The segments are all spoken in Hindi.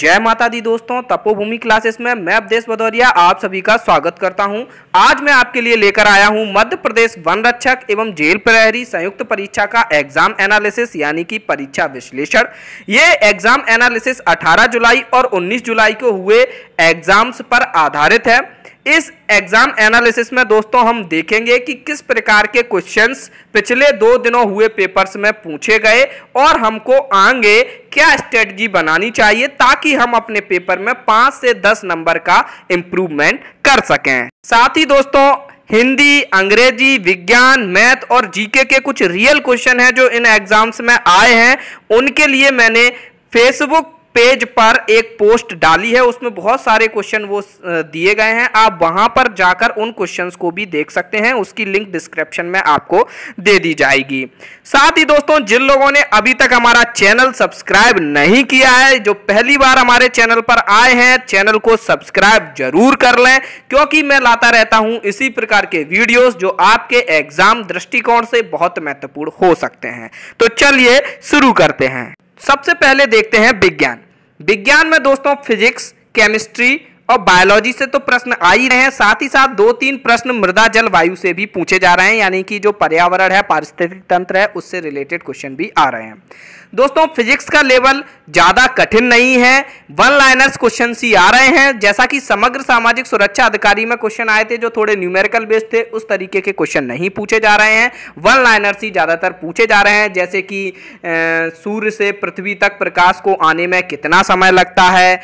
जय माता दी दोस्तों तपोभूमि क्लासेस में मैं अवधेश भदौरिया आप सभी का स्वागत करता हूं आज मैं आपके लिए लेकर आया हूं मध्य प्रदेश वन रक्षक एवं जेल प्रहरी संयुक्त परीक्षा का एग्जाम एनालिसिस यानी कि परीक्षा विश्लेषण ये एग्जाम एनालिसिस 18 जुलाई और 19 जुलाई को हुए एग्जाम्स पर आधारित है इस एग्जाम एनालिसिस में दोस्तों हम देखेंगे कि किस प्रकार के क्वेश्चंस पिछले दो दिनों हुए पेपर्स में पूछे गए और हमको आगे क्या स्ट्रेटजी बनानी चाहिए ताकि हम अपने पेपर में पांच से दस नंबर का इम्प्रूवमेंट कर सकें साथ ही दोस्तों हिंदी अंग्रेजी विज्ञान मैथ और जीके के कुछ रियल क्वेश्चन हैं जो इन एग्जाम्स में आए हैं उनके लिए मैंने फेसबुक पेज पर एक पोस्ट डाली है उसमें बहुत सारे क्वेश्चन वो दिए गए हैं आप वहां पर जाकर उन क्वेश्चंस को भी देख सकते हैं उसकी लिंक डिस्क्रिप्शन में आपको दे दी जाएगी साथ ही दोस्तों जिन लोगों ने अभी तक हमारा चैनल सब्सक्राइब नहीं किया है जो पहली बार हमारे चैनल पर आए हैं चैनल को सब्सक्राइब जरूर कर लें क्योंकि मैं लाता रहता हूं इसी प्रकार के वीडियोज जो आपके एग्जाम दृष्टिकोण से बहुत महत्वपूर्ण हो सकते हैं तो चलिए शुरू करते हैं सबसे पहले देखते हैं विज्ञान विज्ञान में दोस्तों फिजिक्स केमिस्ट्री और बायोलॉजी से तो प्रश्न आ ही रहे हैं साथ ही साथ दो तीन प्रश्न मृदा जल वायु से भी पूछे जा रहे हैं यानी कि जो पर्यावरण है पारिस्थितिक तंत्र है उससे रिलेटेड क्वेश्चन भी आ रहे हैं दोस्तों फिजिक्स का लेवल ज़्यादा कठिन नहीं है वन लाइनर्स क्वेश्चन ही आ रहे हैं जैसा कि समग्र सामाजिक सुरक्षा अधिकारी में क्वेश्चन आए थे जो थोड़े न्यूमेरिकल बेस्ड थे उस तरीके के क्वेश्चन नहीं पूछे जा रहे हैं वन लाइनर्स ही ज़्यादातर पूछे जा रहे हैं जैसे कि सूर्य से पृथ्वी तक प्रकाश को आने में कितना समय लगता है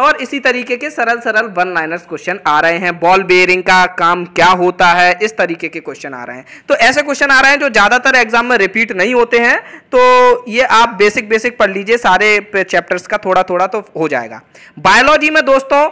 और इसी तरीके के सरल सरल वन लाइनर्स क्वेश्चन आ रहे हैं बॉल बेयरिंग का काम क्या होता है इस तरीके के क्वेश्चन आ रहे हैं तो ऐसे क्वेश्चन आ रहे हैं जो ज़्यादातर एग्जाम में रिपीट नहीं होते हैं तो ये आप बेसिक बेसिक पढ़ लीजिए सारे चैप्टर्स का थोड़ा थोड़ा तो हो जाएगा बायोलॉजी में दोस्तों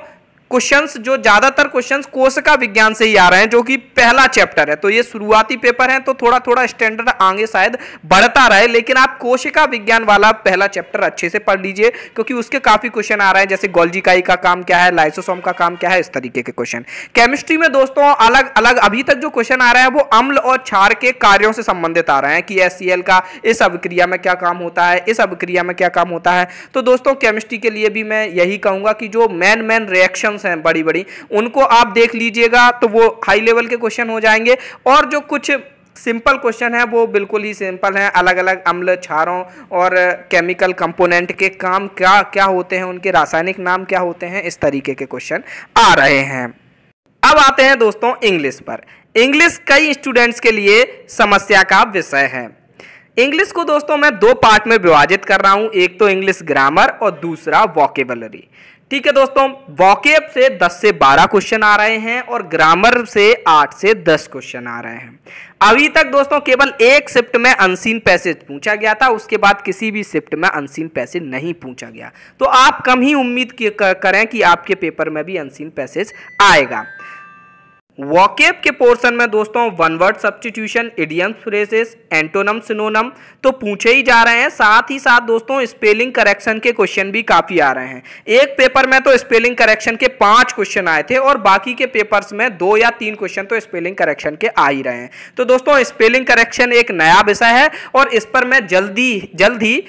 क्वेश्चंस जो ज़्यादातर क्वेश्चंस कोशिका विज्ञान से ही आ रहे हैं जो कि पहला चैप्टर है तो ये शुरुआती पेपर है तो थोड़ा थोड़ा स्टैंडर्ड आगे शायद बढ़ता रहे लेकिन आप कोशिका विज्ञान वाला पहला चैप्टर अच्छे से पढ़ लीजिए क्योंकि उसके काफ़ी क्वेश्चन आ रहे हैं जैसे गोल्जिकाई का काम क्या है लाइसोसोम का काम क्या है इस तरीके के क्वेश्चन केमिस्ट्री में दोस्तों अलग अलग अभी तक जो क्वेश्चन आ रहे हैं वो अम्ल और क्षार के कार्यों से संबंधित आ रहे हैं कि एस e का इस अभिक्रिया में क्या काम होता है इस अभिक्रिया में क्या काम होता है तो दोस्तों केमिस्ट्री के लिए भी मैं यही कहूंगा कि जो मैन मैन रिएक्शन क्वेश्चंस हैं बड़ी बड़ी उनको आप देख लीजिएगा तो वो हाई लेवल के क्वेश्चन हो जाएंगे और जो कुछ सिंपल क्वेश्चन है वो बिल्कुल ही सिंपल है अलग अलग अम्ल छारों और केमिकल कंपोनेंट के काम क्या क्या होते हैं उनके रासायनिक नाम क्या होते हैं इस तरीके के क्वेश्चन आ रहे हैं अब आते हैं दोस्तों इंग्लिश पर इंग्लिश कई स्टूडेंट्स के लिए समस्या का विषय है इंग्लिश को दोस्तों मैं दो पार्ट में विभाजित कर रहा हूं एक तो इंग्लिश ग्रामर और दूसरा वॉकेबलरी ठीक है दोस्तों वॉकेब से 10 से 12 क्वेश्चन आ रहे हैं और ग्रामर से 8 से 10 क्वेश्चन आ रहे हैं अभी तक दोस्तों केवल एक शिफ्ट में अनसीन पैसेज पूछा गया था उसके बाद किसी भी शिफ्ट में अनसीन पैसेज नहीं पूछा गया तो आप कम ही उम्मीद करें कि आपके पेपर में भी अनसीन पैसेज आएगा वॉकेब के पोर्शन में दोस्तों one word substitution idiom phrases antonym synonym तो पूछे ही जा रहे हैं साथ ही साथ दोस्तों स्पेलिंग करेक्शन के क्वेश्चन भी काफ़ी आ रहे हैं एक पेपर में तो स्पेलिंग करेक्शन के पांच क्वेश्चन आए थे और बाकी के पेपर्स में दो या तीन क्वेश्चन तो स्पेलिंग करेक्शन के आ ही रहे हैं तो दोस्तों स्पेलिंग करेक्शन एक नया विषय है और इस पर मैं जल्दी जल्द ही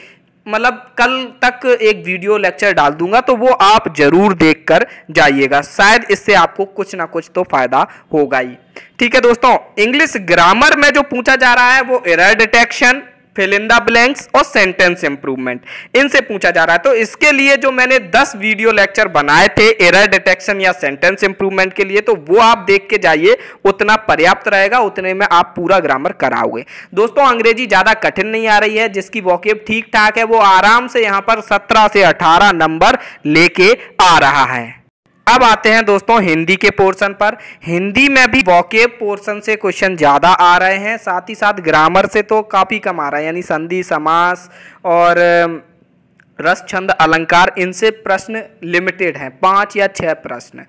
मतलब कल तक एक वीडियो लेक्चर डाल दूंगा तो वो आप जरूर देख कर जाइएगा शायद इससे आपको कुछ ना कुछ तो फायदा होगा ही ठीक है दोस्तों इंग्लिश ग्रामर में जो पूछा जा रहा है वो एरर डिटेक्शन फिलिंदा ब्लैंक्स और सेंटेंस इंप्रूवमेंट इनसे पूछा जा रहा है तो इसके लिए जो मैंने 10 वीडियो लेक्चर बनाए थे एरर डिटेक्शन या सेंटेंस इंप्रूवमेंट के लिए तो वो आप देख के जाइए उतना पर्याप्त रहेगा उतने में आप पूरा ग्रामर कराओगे दोस्तों अंग्रेजी ज़्यादा कठिन नहीं आ रही है जिसकी वॉकेब ठीक ठाक है वो आराम से यहां पर सत्रह से अठारह नंबर लेके आ रहा है अब आते हैं दोस्तों हिंदी के पोर्शन पर हिंदी में भी वॉके पोर्शन से क्वेश्चन ज़्यादा आ रहे हैं साथ ही साथ ग्रामर से तो काफ़ी कम आ रहा है यानी संधि समास और रस छंद अलंकार इनसे प्रश्न लिमिटेड हैं पाँच या छः प्रश्न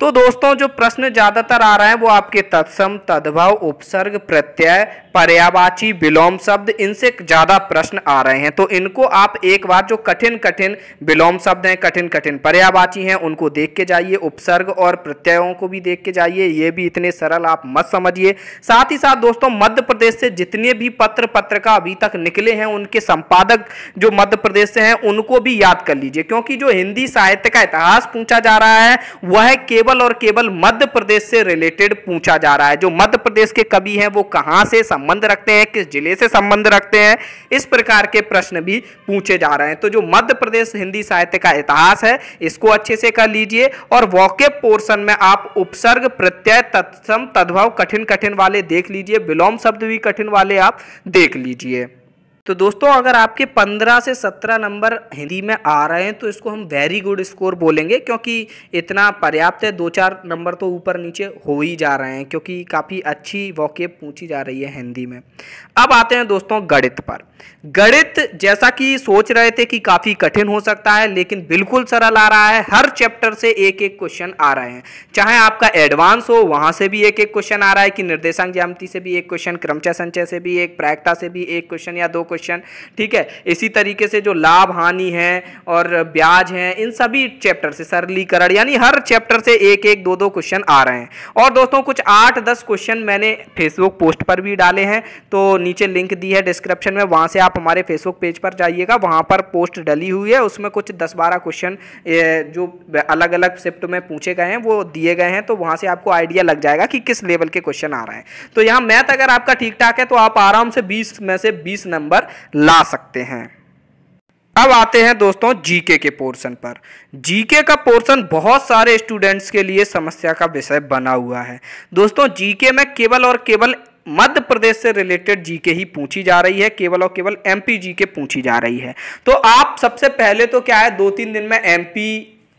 तो दोस्तों जो प्रश्न ज़्यादातर आ रहे हैं वो आपके तत्सम तद्भव उपसर्ग प्रत्यय पर्यावाची विलोम शब्द इनसे ज़्यादा प्रश्न आ रहे हैं तो इनको आप एक बार जो कठिन कठिन विलोम शब्द हैं कठिन कठिन पर्यावाची हैं उनको देख के जाइए उपसर्ग और प्रत्ययों को भी देख के जाइए ये भी इतने सरल आप मत समझिए साथ ही साथ दोस्तों मध्य प्रदेश से जितने भी पत्र पत्रिका अभी तक निकले हैं उनके संपादक जो मध्य प्रदेश से हैं उनको भी याद कर लीजिए क्योंकि जो हिंदी साहित्य का इतिहास पूछा जा रहा है वह केवल और केवल मध्य प्रदेश से रिलेटेड पूछा जा रहा है जो मध्य प्रदेश के कवि हैं वो कहाँ से समझ संबंध रखते हैं किस जिले से संबंध रखते हैं इस प्रकार के प्रश्न भी पूछे जा रहे हैं तो जो मध्य प्रदेश हिंदी साहित्य का इतिहास है इसको अच्छे से कर लीजिए और वॉके पोर्सन में आप उपसर्ग प्रत्यय तत्सम तद्भव कठिन कठिन वाले देख लीजिए विलोम शब्द भी कठिन वाले आप देख लीजिए तो दोस्तों अगर आपके 15 से 17 नंबर हिंदी में आ रहे हैं तो इसको हम वेरी गुड स्कोर बोलेंगे क्योंकि इतना पर्याप्त है दो चार नंबर तो ऊपर नीचे हो ही जा रहे हैं क्योंकि काफ़ी अच्छी वॉकेब पूछी जा रही है हिंदी में अब आते हैं दोस्तों गणित पर गणित जैसा कि सोच रहे थे कि काफ़ी कठिन हो सकता है लेकिन बिल्कुल सरल आ रहा है हर चैप्टर से एक एक क्वेश्चन आ रहे हैं चाहे आपका एडवांस हो वहाँ से भी एक एक क्वेश्चन आ रहा है कि निर्देशांक ज्यामिति से भी एक क्वेश्चन क्रमचय संचय से भी एक प्रायिकता से भी एक क्वेश्चन या दो क्वेश्चन क्वेश्चन ठीक है इसी तरीके से जो लाभ हानि है और ब्याज है इन सभी चैप्टर से सरलीकरण यानी हर चैप्टर से एक एक दो दो क्वेश्चन आ रहे हैं और दोस्तों कुछ आठ दस क्वेश्चन मैंने फेसबुक पोस्ट पर भी डाले हैं तो नीचे लिंक दी है डिस्क्रिप्शन में वहाँ से आप हमारे फेसबुक पेज पर जाइएगा वहाँ पर पोस्ट डली हुई है उसमें कुछ दस बारह क्वेश्चन जो अलग अलग शिफ्ट में पूछे गए हैं वो दिए गए हैं तो वहाँ से आपको आइडिया लग जाएगा कि किस लेवल के क्वेश्चन आ रहे हैं तो यहाँ मैथ अगर आपका ठीक ठाक है तो आप आराम से बीस में से बीस नंबर ला सकते हैं अब आते हैं दोस्तों जीके के पोर्शन पर जीके का पोर्शन बहुत सारे स्टूडेंट्स के लिए समस्या का विषय बना हुआ है दोस्तों जीके में केवल और केवल मध्य प्रदेश से रिलेटेड जीके ही पूछी जा रही है केवल और केवल एमपी जीके पूछी जा रही है तो आप सबसे पहले तो क्या है दो तीन दिन में एमपी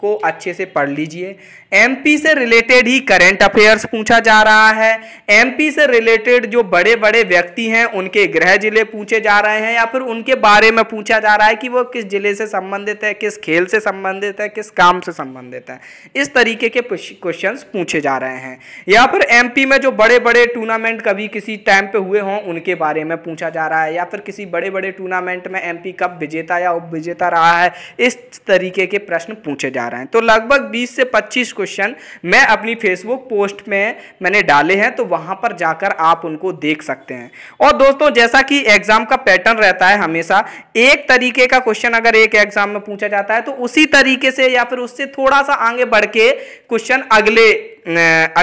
को अच्छे से पढ़ लीजिए एमपी से रिलेटेड ही करंट अफेयर्स पूछा जा रहा है एमपी से रिलेटेड जो बड़े बड़े व्यक्ति हैं उनके गृह जिले पूछे जा रहे हैं या फिर उनके बारे में पूछा जा रहा है कि वो किस जिले से संबंधित है किस खेल से संबंधित है किस काम से संबंधित है इस तरीके के क्वेश्चन पूछे जा रहे हैं या फिर एम में जो बड़े बड़े टूर्नामेंट कभी किसी टाइम पर हुए हों उनके बारे में पूछा जा रहा है या फिर किसी बड़े बड़े टूर्नामेंट में एम कब विजेता या उप विजेता रहा है इस तरीके के प्रश्न पूछे जा आ रहे हैं तो लगभग 20 से 25 क्वेश्चन मैं अपनी फेसबुक पोस्ट में मैंने डाले हैं तो वहां पर जाकर आप उनको देख सकते हैं और दोस्तों जैसा कि एग्जाम का पैटर्न रहता है हमेशा एक तरीके का क्वेश्चन अगर एक एग्जाम में पूछा जाता है तो उसी तरीके से या फिर उससे थोड़ा सा आगे बढ़ के क्वेश्चन अगले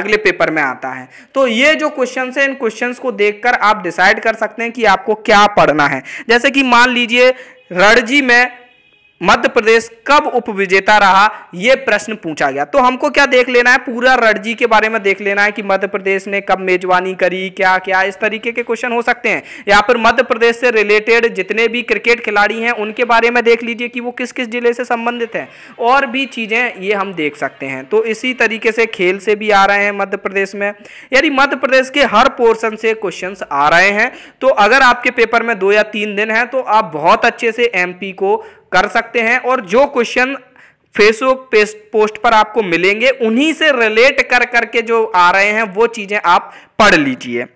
अगले पेपर में आता है तो ये जो क्वेश्चन है इन क्वेश्चन को देखकर आप डिसाइड कर सकते हैं कि आपको क्या पढ़ना है जैसे कि मान लीजिए रणजी में मध्य प्रदेश कब उपविजेता रहा यह प्रश्न पूछा गया तो हमको क्या देख लेना है पूरा रणजी के बारे में देख लेना है कि मध्य प्रदेश ने कब मेजबानी करी क्या क्या इस तरीके के क्वेश्चन हो सकते हैं या फिर मध्य प्रदेश से रिलेटेड जितने भी क्रिकेट खिलाड़ी हैं उनके बारे में देख लीजिए कि वो किस किस जिले से संबंधित हैं और भी चीज़ें ये हम देख सकते हैं तो इसी तरीके से खेल से भी आ रहे हैं मध्य प्रदेश में यदि मध्य प्रदेश के हर पोर्सन से क्वेश्चन आ रहे हैं तो अगर आपके पेपर में दो या तीन दिन है तो आप बहुत अच्छे से एम को कर सकते हैं और जो क्वेश्चन फेसबुक पोस्ट पर आपको मिलेंगे उन्हीं से रिलेट कर करके जो आ रहे हैं वो चीज़ें आप पढ़ लीजिए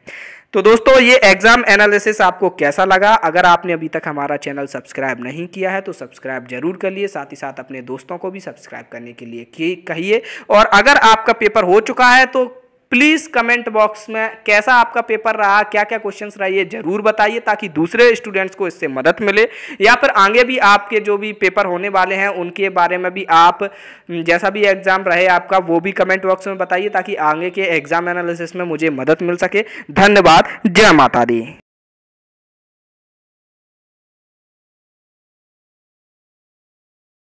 तो दोस्तों ये एग्ज़ाम एनालिसिस आपको कैसा लगा अगर आपने अभी तक हमारा चैनल सब्सक्राइब नहीं किया है तो सब्सक्राइब जरूर कर लिए साथ ही साथ अपने दोस्तों को भी सब्सक्राइब करने के लिए कहिए और अगर आपका पेपर हो चुका है तो प्लीज़ कमेंट बॉक्स में कैसा आपका पेपर रहा क्या क्या क्वेश्चंस रहा ये ज़रूर बताइए ताकि दूसरे स्टूडेंट्स को इससे मदद मिले या फिर आगे भी आपके जो भी पेपर होने वाले हैं उनके बारे में भी आप हम्म, जैसा भी एग्ज़ाम रहे आपका वो भी कमेंट बॉक्स में बताइए ताकि आगे के एग्ज़ाम एनालिसिस में मुझे मदद मिल सके धन्यवाद जय माता दी